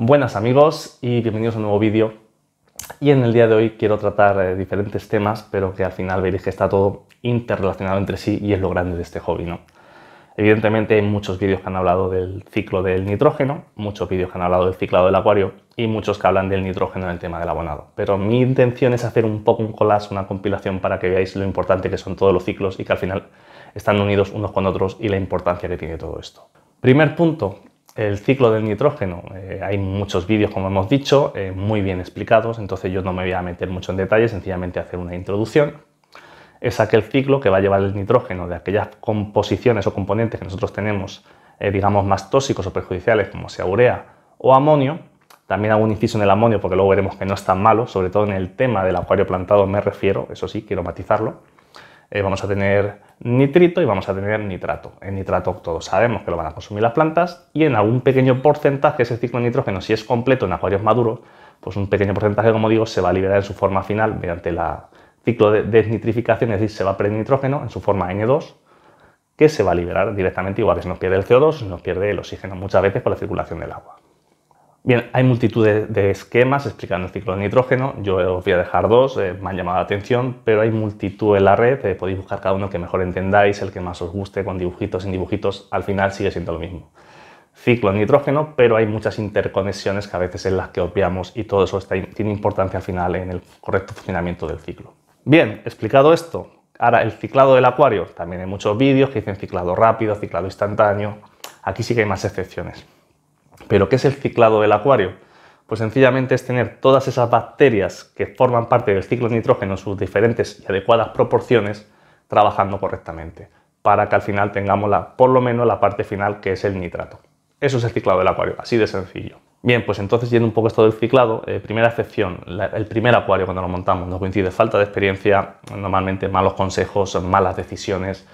Buenas amigos y bienvenidos a un nuevo vídeo. Y en el día de hoy quiero tratar eh, diferentes temas, pero que al final veréis que está todo interrelacionado entre sí y es lo grande de este hobby, ¿no? Evidentemente hay muchos vídeos que han hablado del ciclo del nitrógeno, muchos vídeos que han hablado del ciclado del acuario y muchos que hablan del nitrógeno en el tema del abonado. Pero mi intención es hacer un poco un collage, una compilación para que veáis lo importante que son todos los ciclos y que al final están unidos unos con otros y la importancia que tiene todo esto. Primer punto, el ciclo del nitrógeno. Eh, hay muchos vídeos, como hemos dicho, eh, muy bien explicados, entonces yo no me voy a meter mucho en detalle, sencillamente hacer una introducción. Es aquel ciclo que va a llevar el nitrógeno de aquellas composiciones o componentes que nosotros tenemos, eh, digamos, más tóxicos o perjudiciales, como sea urea o amonio. También hago un inciso en el amonio porque luego veremos que no es tan malo, sobre todo en el tema del acuario plantado me refiero, eso sí, quiero matizarlo. vamos a tener nitrito y vamos a tener nitrato. en nitrato todos sabemos que lo van a consumir las plantas y en algún pequeño porcentaje ese ciclo de nitrógeno, si es completo en acuarios maduros, pues un pequeño porcentaje, como digo, se va a liberar en su forma final mediante el ciclo de desnitrificación, es decir, se va a perder nitrógeno en su forma N2, que se va a liberar directamente, igual que se nos pierde el CO2, se nos pierde el oxígeno muchas veces por la circulación del agua. Bien, hay multitud de, esquemas explicando el ciclo de nitrógeno. Yo os voy a dejar dos, eh, me han llamado la atención, pero hay multitud en la red. Eh, podéis buscar cada uno que mejor entendáis, el que más os guste, con dibujitos, sin dibujitos. Al final sigue siendo lo mismo. Ciclo de nitrógeno, pero hay muchas interconexiones que a veces en las que obviamos y todo eso tiene importancia al final en el correcto funcionamiento del ciclo. Bien, explicado esto, ahora el ciclado del acuario. También hay muchos vídeos que dicen ciclado rápido, ciclado instantáneo. Aquí sí que hay más excepciones. ¿Pero qué es el ciclado del acuario? Pues sencillamente es tener todas esas bacterias que forman parte del ciclo de nitrógeno en sus diferentes y adecuadas proporciones trabajando correctamente, para que al final tengamos por lo menos la parte final que es el nitrato. Eso es el ciclado del acuario, así de sencillo. Bien, pues entonces yendo un poco esto del ciclado, eh, primera excepción, el primer acuario cuando lo montamos nos coincide falta de experiencia, normalmente malos consejos, malas decisiones,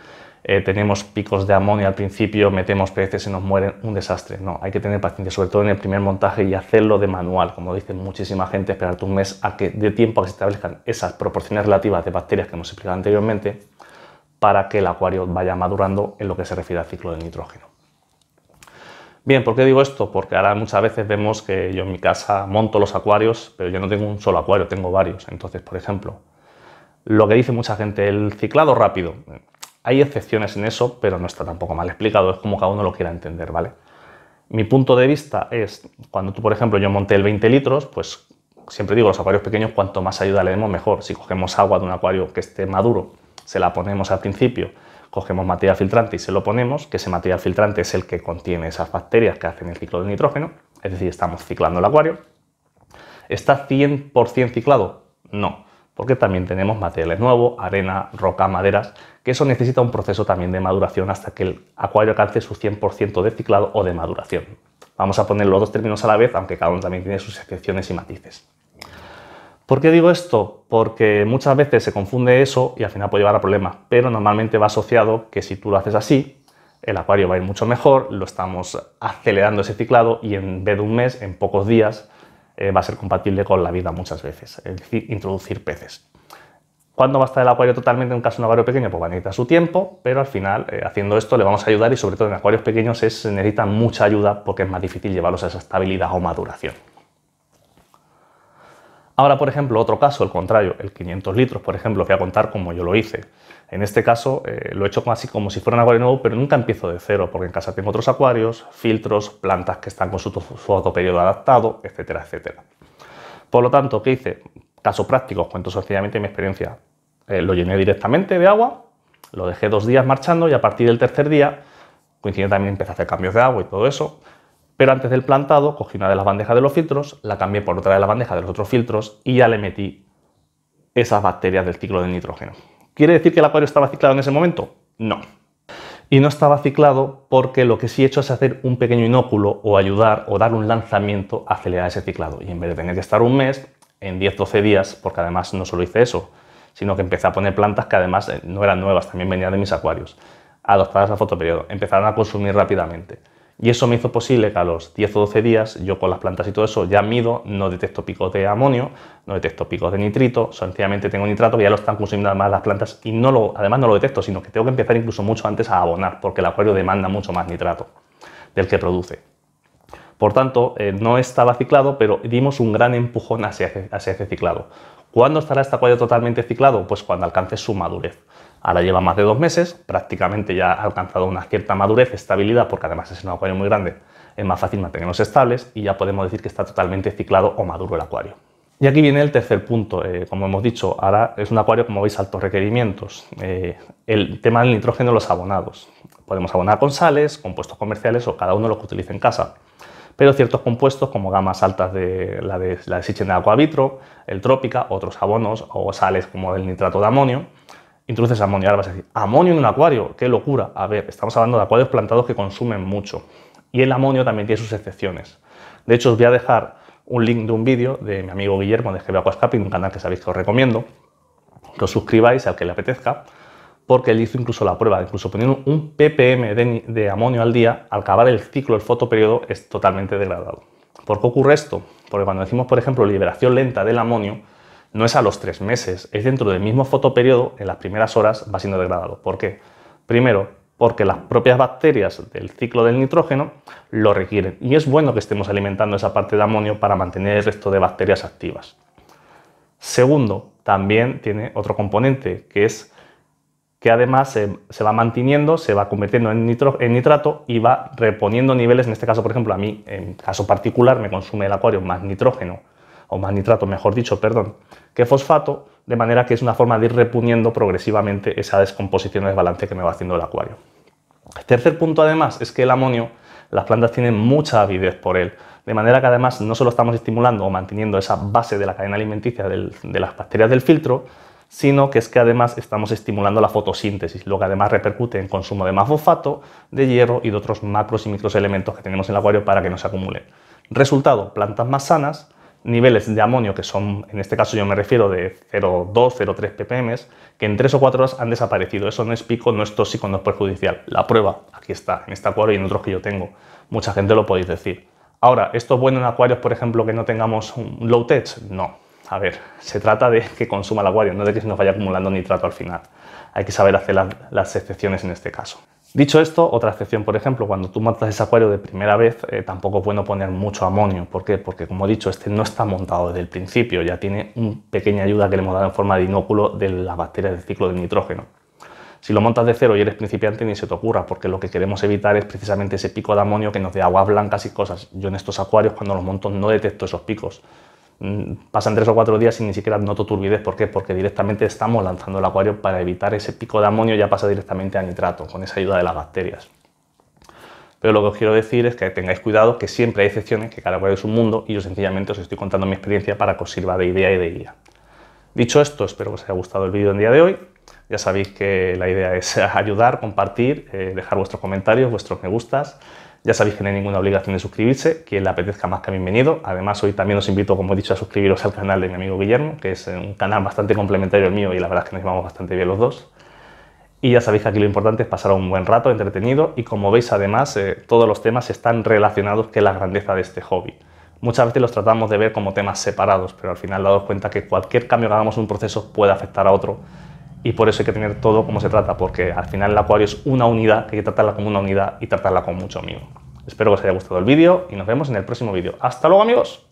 eh, tenemos picos de amonio al principio, metemos peces, y nos mueren, un desastre. No, hay que tener paciencia, sobre todo en el primer montaje y hacerlo de manual. Como dice muchísima gente, esperarte un mes a que de tiempo a que se establezcan esas proporciones relativas de bacterias que hemos explicado anteriormente para que el acuario vaya madurando en lo que se refiere al ciclo del nitrógeno. Bien, ¿por qué digo esto? Porque ahora muchas veces vemos que yo en mi casa monto los acuarios, pero yo no tengo un solo acuario, tengo varios. Entonces, por ejemplo, lo que dice mucha gente, el ciclado rápido. Hay excepciones en eso, pero no está tampoco mal explicado, es como cada uno lo quiera entender, ¿vale? Mi punto de vista es, cuando tú, por ejemplo, yo monté el 20 litros, pues siempre digo, los acuarios pequeños, cuanto más ayuda le demos, mejor. Si cogemos agua de un acuario que esté maduro, se la ponemos al principio, cogemos material filtrante y se lo ponemos, que ese material filtrante es el que contiene esas bacterias que hacen el ciclo del nitrógeno, es decir, estamos ciclando el acuario. ¿Está 100% ciclado? No, porque también tenemos materiales nuevos, arena, roca, maderas, que eso necesita un proceso también de maduración hasta que el acuario alcance su 100% de ciclado o de maduración. Vamos a poner los dos términos a la vez, aunque cada uno también tiene sus excepciones y matices. ¿Por qué digo esto? Porque muchas veces se confunde eso y al final puede llevar a problemas, pero normalmente va asociado que si tú lo haces así, el acuario va a ir mucho mejor, lo estamos acelerando ese ciclado y en vez de un mes, en pocos días, eh, va a ser compatible con la vida muchas veces, es decir, introducir peces. ¿Cuándo va a estar el acuario totalmente en caso de un acuario pequeño? Pues va a necesitar su tiempo, pero al final eh, haciendo esto le vamos a ayudar y sobre todo en acuarios pequeños es, necesitan mucha ayuda porque es más difícil llevarlos a esa estabilidad o maduración. Ahora, por ejemplo, otro caso, el contrario, el 500 litros, por ejemplo, que voy a contar como yo lo hice. En este caso eh, lo he hecho así como si fuera un acuario nuevo, pero nunca empiezo de cero, porque en casa tengo otros acuarios, filtros, plantas que están con su, su periodo adaptado, etcétera, etcétera. Por lo tanto, ¿qué hice? práctico, prácticos, cuento sencillamente mi experiencia. Eh, lo llené directamente de agua, lo dejé dos días marchando y a partir del tercer día, coincidió también empecé a hacer cambios de agua y todo eso, pero antes del plantado cogí una de las bandejas de los filtros, la cambié por otra de las bandejas de los otros filtros y ya le metí esas bacterias del ciclo del nitrógeno. ¿Quiere decir que el acuario estaba ciclado en ese momento? No. Y no estaba ciclado porque lo que sí he hecho es hacer un pequeño inóculo o ayudar o dar un lanzamiento a acelerar ese ciclado. Y en vez de tener que estar un mes, en 10-12 días, porque además no solo hice eso, sino que empecé a poner plantas que además eh, no eran nuevas, también venían de mis acuarios, adoptadas a fotoperiodo, empezaron a consumir rápidamente. Y eso me hizo posible que a los 10 o 12 días yo con las plantas y todo eso ya mido, no detecto picos de amonio, no detecto picos de nitrito, sencillamente tengo nitrato que ya lo están consumiendo además las plantas y no lo, además no lo detecto, sino que tengo que empezar incluso mucho antes a abonar porque el acuario demanda mucho más nitrato del que produce. Por tanto, eh, no estaba ciclado, pero dimos un gran empujón hacia, ese ciclado. ¿Cuándo estará este acuario totalmente ciclado? Pues cuando alcance su madurez. Ahora lleva más de dos meses, prácticamente ya ha alcanzado una cierta madurez, estabilidad, porque además es un acuario muy grande, es más fácil mantenerlos estables y ya podemos decir que está totalmente ciclado o maduro el acuario. Y aquí viene el tercer punto. Eh, como hemos dicho, ahora es un acuario, como veis, altos requerimientos. Eh, el tema del nitrógeno, los abonados. Podemos abonar con sales, compuestos comerciales o cada uno lo que utilice en casa pero ciertos compuestos como gamas altas de la de, la de de el Trópica, otros abonos o sales como el nitrato de amonio, introduces amonio. Ahora vas a decir, amonio en un acuario, qué locura. A ver, estamos hablando de acuarios plantados que consumen mucho. Y el amonio también tiene sus excepciones. De hecho, os voy a dejar un link de un vídeo de mi amigo Guillermo de GB Aquascaping, un canal que sabéis que os recomiendo, que os suscribáis al que le apetezca porque él hizo incluso la prueba, incluso poniendo un ppm de, amonio al día, al acabar el ciclo, el fotoperiodo es totalmente degradado. ¿Por qué ocurre esto? Porque cuando decimos, por ejemplo, liberación lenta del amonio, no es a los tres meses, es dentro del mismo fotoperiodo, en las primeras horas va siendo degradado. ¿Por qué? Primero, porque las propias bacterias del ciclo del nitrógeno lo requieren y es bueno que estemos alimentando esa parte de amonio para mantener el resto de bacterias activas. Segundo, también tiene otro componente que es que además se, va manteniendo, se va convirtiendo en, nitrato y va reponiendo niveles. En este caso, por ejemplo, a mí, en caso particular, me consume el acuario más nitrógeno, o más nitrato, mejor dicho, perdón, que fosfato, de manera que es una forma de ir reponiendo progresivamente esa descomposición, de desbalance que me va haciendo el acuario. El tercer punto, además, es que el amonio, las plantas tienen mucha avidez por él. De manera que además no solo estamos estimulando o manteniendo esa base de la cadena alimenticia de las bacterias del filtro, sino que es que además estamos estimulando la fotosíntesis, lo que además repercute en consumo de más fosfato, de hierro y de otros macros y microelementos que tenemos en el acuario para que no se acumulen. Resultado, plantas más sanas, niveles de amonio que son, en este caso yo me refiero de 0,2, 0,3 ppm, que en 3 o 4 horas han desaparecido. Eso no es pico, no es tóxico, no es perjudicial. La prueba, aquí está, en este acuario y en otros que yo tengo. Mucha gente lo podéis decir. Ahora, ¿esto es bueno en acuarios, por ejemplo, que no tengamos un low tech? No, a ver, se trata de que consuma el acuario, no de que se nos vaya acumulando nitrato al final. Hay que saber hacer las, excepciones en este caso. Dicho esto, otra excepción, por ejemplo, cuando tú montas ese acuario de primera vez, eh, tampoco es bueno poner mucho amonio. ¿Por qué? Porque, como he dicho, este no está montado desde el principio, ya tiene una pequeña ayuda que le hemos dado en forma de inóculo de las bacterias del ciclo del nitrógeno. Si lo montas de cero y eres principiante, ni se te ocurra, porque lo que queremos evitar es precisamente ese pico de amonio que nos dé aguas blancas y cosas. Yo en estos acuarios, cuando los monto, no detecto esos picos. Mm, pasan tres o cuatro días y ni siquiera noto turbidez. ¿Por qué? Porque directamente estamos lanzando el acuario para evitar ese pico de amonio, ya pasa directamente a nitrato, con esa ayuda de las bacterias. Pero lo que os quiero decir es que tengáis cuidado, que siempre hay excepciones, que cada acuario es un mundo y yo sencillamente os estoy contando mi experiencia para que os sirva de idea y de guía. Dicho esto, espero que os haya gustado el vídeo en día de hoy. Ya sabéis que la idea es ayudar, compartir, eh, dejar vuestros comentarios, vuestros me gustas. Ya sabéis que no hay ninguna obligación de suscribirse, quien le apetezca más que bienvenido. Además, hoy también os invito, como he dicho, a suscribiros al canal de mi amigo Guillermo, que es un canal bastante complementario al mío y la verdad es que nos llevamos bastante bien los dos. Y ya sabéis que aquí lo importante es pasar un buen rato entretenido y como veis además eh, todos los temas están relacionados que la grandeza de este hobby. Muchas veces los tratamos de ver como temas separados, pero al final dados cuenta que cualquier cambio que hagamos en un proceso puede afectar a otro y por eso hay que tener todo como se trata, porque al final el acuario es una unidad, que hay que tratarla como una unidad y tratarla con mucho mimo. Espero que os haya gustado el vídeo y nos vemos en el próximo vídeo. ¡Hasta luego amigos!